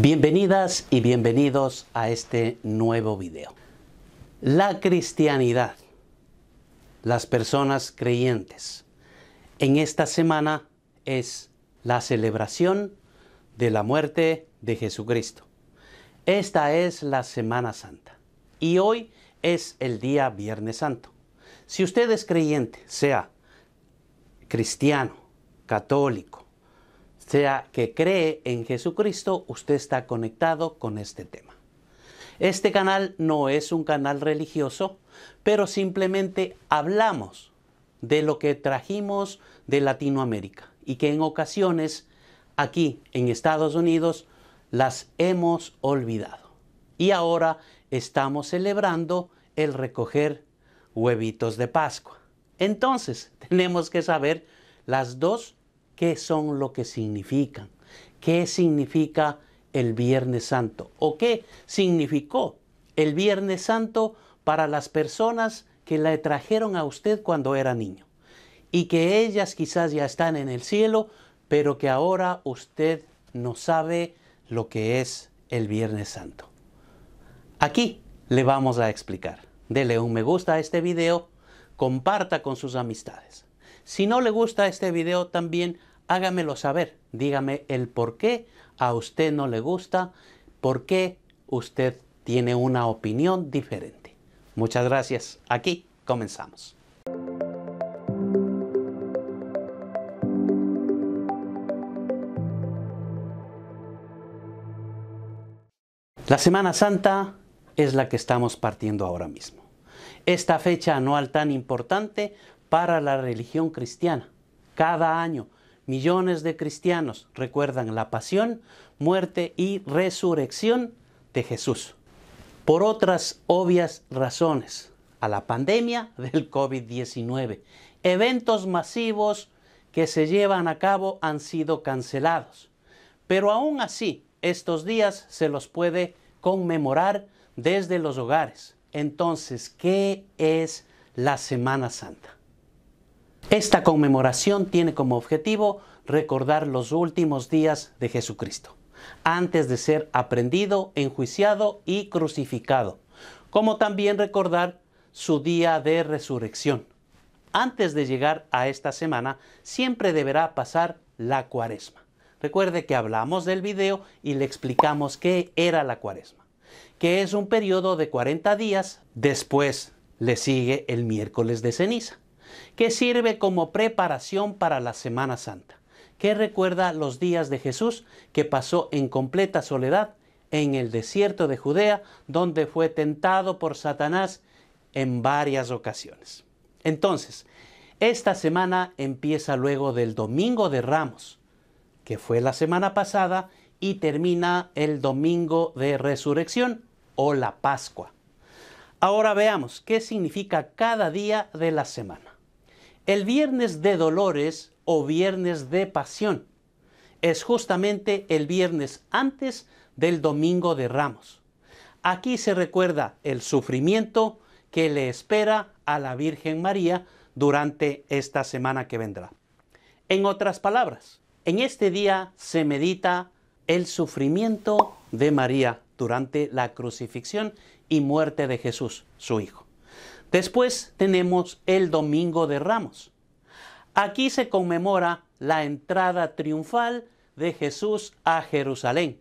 Bienvenidas y bienvenidos a este nuevo video. La cristianidad, las personas creyentes. En esta semana es la celebración de la muerte de Jesucristo. Esta es la Semana Santa y hoy es el día Viernes Santo. Si usted es creyente, sea cristiano, católico, sea que cree en Jesucristo, usted está conectado con este tema. Este canal no es un canal religioso, pero simplemente hablamos de lo que trajimos de Latinoamérica y que en ocasiones aquí en Estados Unidos las hemos olvidado. Y ahora estamos celebrando el recoger huevitos de Pascua. Entonces tenemos que saber las dos qué son lo que significan, qué significa el Viernes Santo o qué significó el Viernes Santo para las personas que le trajeron a usted cuando era niño y que ellas quizás ya están en el cielo, pero que ahora usted no sabe lo que es el Viernes Santo. Aquí le vamos a explicar. Dele un me gusta a este video, comparta con sus amistades. Si no le gusta este video, también hágamelo saber, dígame el por qué a usted no le gusta, por qué usted tiene una opinión diferente. Muchas gracias. Aquí comenzamos. La Semana Santa es la que estamos partiendo ahora mismo. Esta fecha anual tan importante para la religión cristiana. Cada año millones de cristianos recuerdan la pasión, muerte y resurrección de Jesús. Por otras obvias razones, a la pandemia del COVID-19, eventos masivos que se llevan a cabo han sido cancelados. Pero aún así, estos días se los puede conmemorar desde los hogares. Entonces, ¿qué es la Semana Santa? Esta conmemoración tiene como objetivo recordar los últimos días de Jesucristo, antes de ser aprendido, enjuiciado y crucificado, como también recordar su día de resurrección. Antes de llegar a esta semana, siempre deberá pasar la cuaresma. Recuerde que hablamos del video y le explicamos qué era la cuaresma, que es un periodo de 40 días, después le sigue el miércoles de ceniza que sirve como preparación para la Semana Santa, que recuerda los días de Jesús que pasó en completa soledad en el desierto de Judea, donde fue tentado por Satanás en varias ocasiones. Entonces, esta semana empieza luego del Domingo de Ramos, que fue la semana pasada, y termina el Domingo de Resurrección o la Pascua. Ahora veamos qué significa cada día de la semana. El viernes de dolores o viernes de pasión es justamente el viernes antes del domingo de ramos. Aquí se recuerda el sufrimiento que le espera a la Virgen María durante esta semana que vendrá. En otras palabras, en este día se medita el sufrimiento de María durante la crucifixión y muerte de Jesús, su Hijo. Después tenemos el Domingo de Ramos. Aquí se conmemora la entrada triunfal de Jesús a Jerusalén,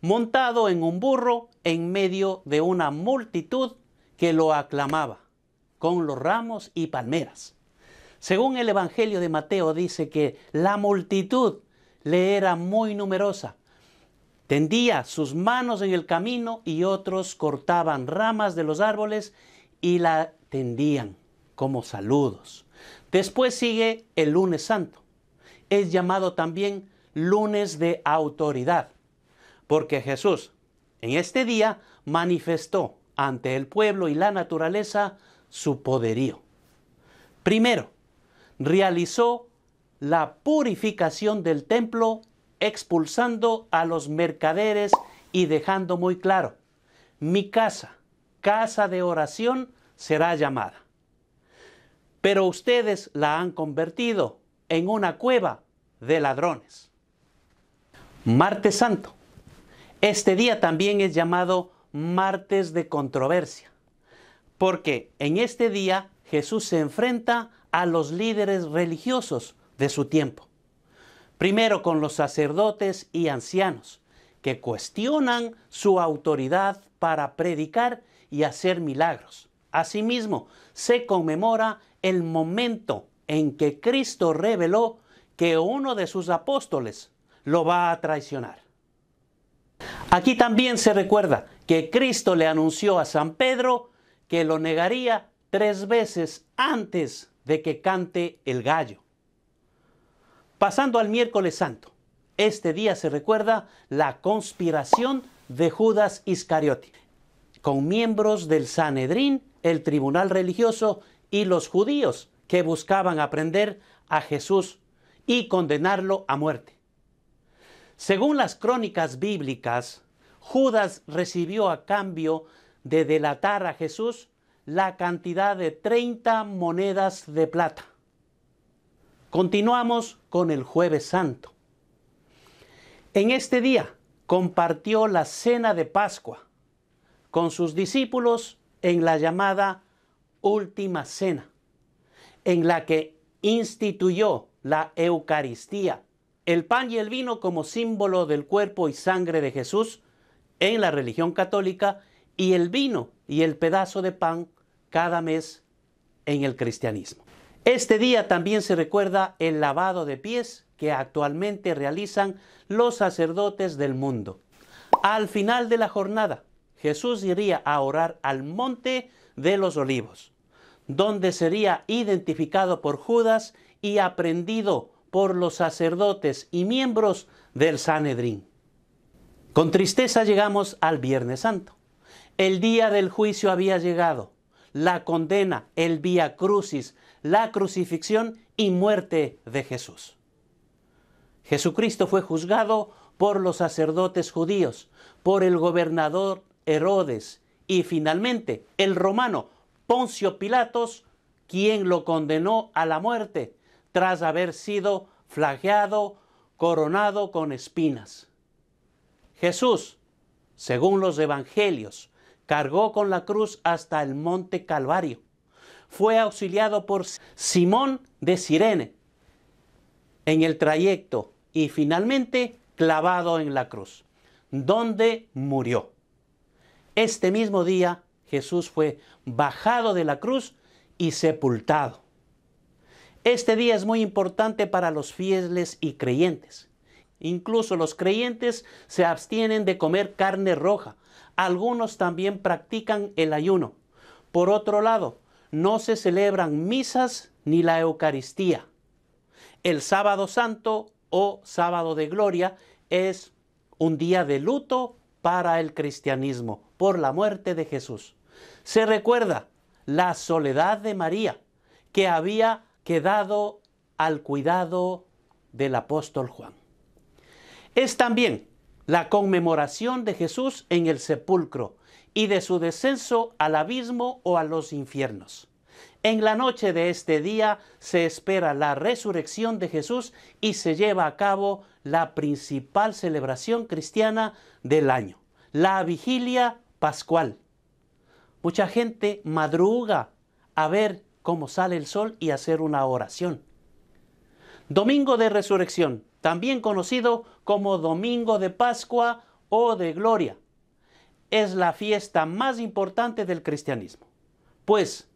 montado en un burro en medio de una multitud que lo aclamaba, con los ramos y palmeras. Según el Evangelio de Mateo dice que la multitud le era muy numerosa. Tendía sus manos en el camino y otros cortaban ramas de los árboles y la tendían como saludos. Después sigue el lunes santo. Es llamado también lunes de autoridad, porque Jesús en este día manifestó ante el pueblo y la naturaleza su poderío. Primero, realizó la purificación del templo expulsando a los mercaderes y dejando muy claro, mi casa, casa de oración será llamada. Pero ustedes la han convertido en una cueva de ladrones. Martes Santo. Este día también es llamado martes de controversia, porque en este día Jesús se enfrenta a los líderes religiosos de su tiempo. Primero con los sacerdotes y ancianos, que cuestionan su autoridad para predicar y hacer milagros. Asimismo, se conmemora el momento en que Cristo reveló que uno de sus apóstoles lo va a traicionar. Aquí también se recuerda que Cristo le anunció a San Pedro que lo negaría tres veces antes de que cante el gallo. Pasando al miércoles santo, este día se recuerda la conspiración de Judas Iscariote con miembros del Sanedrín el tribunal religioso y los judíos que buscaban aprender a Jesús y condenarlo a muerte. Según las crónicas bíblicas, Judas recibió a cambio de delatar a Jesús la cantidad de 30 monedas de plata. Continuamos con el jueves santo. En este día compartió la cena de Pascua con sus discípulos en la llamada Última Cena, en la que instituyó la Eucaristía, el pan y el vino como símbolo del cuerpo y sangre de Jesús en la religión católica y el vino y el pedazo de pan cada mes en el cristianismo. Este día también se recuerda el lavado de pies que actualmente realizan los sacerdotes del mundo. Al final de la jornada, Jesús iría a orar al monte de los olivos, donde sería identificado por Judas y aprendido por los sacerdotes y miembros del Sanedrín. Con tristeza llegamos al Viernes Santo. El día del juicio había llegado, la condena, el vía crucis, la crucifixión y muerte de Jesús. Jesucristo fue juzgado por los sacerdotes judíos, por el gobernador Herodes y finalmente el romano Poncio Pilatos, quien lo condenó a la muerte tras haber sido flageado, coronado con espinas. Jesús, según los evangelios, cargó con la cruz hasta el monte Calvario. Fue auxiliado por Simón de Sirene en el trayecto y finalmente clavado en la cruz, donde murió. Este mismo día Jesús fue bajado de la cruz y sepultado. Este día es muy importante para los fieles y creyentes. Incluso los creyentes se abstienen de comer carne roja. Algunos también practican el ayuno. Por otro lado, no se celebran misas ni la Eucaristía. El sábado santo o sábado de gloria es un día de luto para el cristianismo por la muerte de Jesús. Se recuerda la soledad de María, que había quedado al cuidado del apóstol Juan. Es también la conmemoración de Jesús en el sepulcro y de su descenso al abismo o a los infiernos. En la noche de este día se espera la resurrección de Jesús y se lleva a cabo la principal celebración cristiana del año, la vigilia pascual. Mucha gente madruga a ver cómo sale el sol y hacer una oración. Domingo de Resurrección, también conocido como Domingo de Pascua o de Gloria, es la fiesta más importante del cristianismo, pues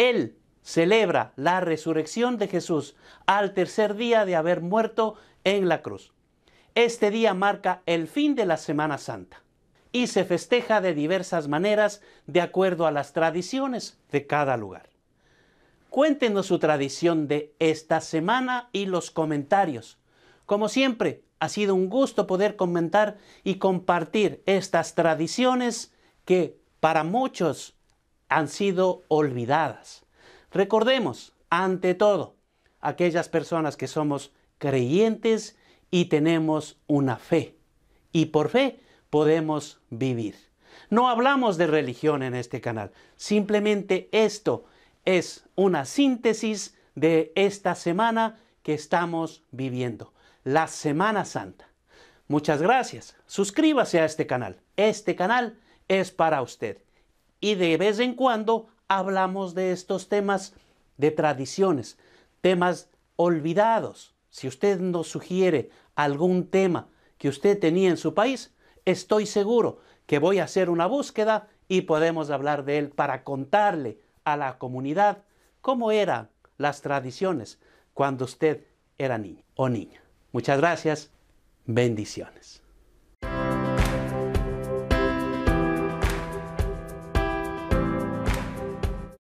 él celebra la resurrección de Jesús al tercer día de haber muerto en la cruz. Este día marca el fin de la Semana Santa y se festeja de diversas maneras de acuerdo a las tradiciones de cada lugar. Cuéntenos su tradición de esta semana y los comentarios. Como siempre, ha sido un gusto poder comentar y compartir estas tradiciones que para muchos han sido olvidadas. Recordemos, ante todo, aquellas personas que somos creyentes y tenemos una fe. Y por fe podemos vivir. No hablamos de religión en este canal. Simplemente esto es una síntesis de esta semana que estamos viviendo. La Semana Santa. Muchas gracias. Suscríbase a este canal. Este canal es para usted y de vez en cuando hablamos de estos temas de tradiciones, temas olvidados. Si usted nos sugiere algún tema que usted tenía en su país, estoy seguro que voy a hacer una búsqueda y podemos hablar de él para contarle a la comunidad cómo eran las tradiciones cuando usted era niño o niña. Muchas gracias. Bendiciones.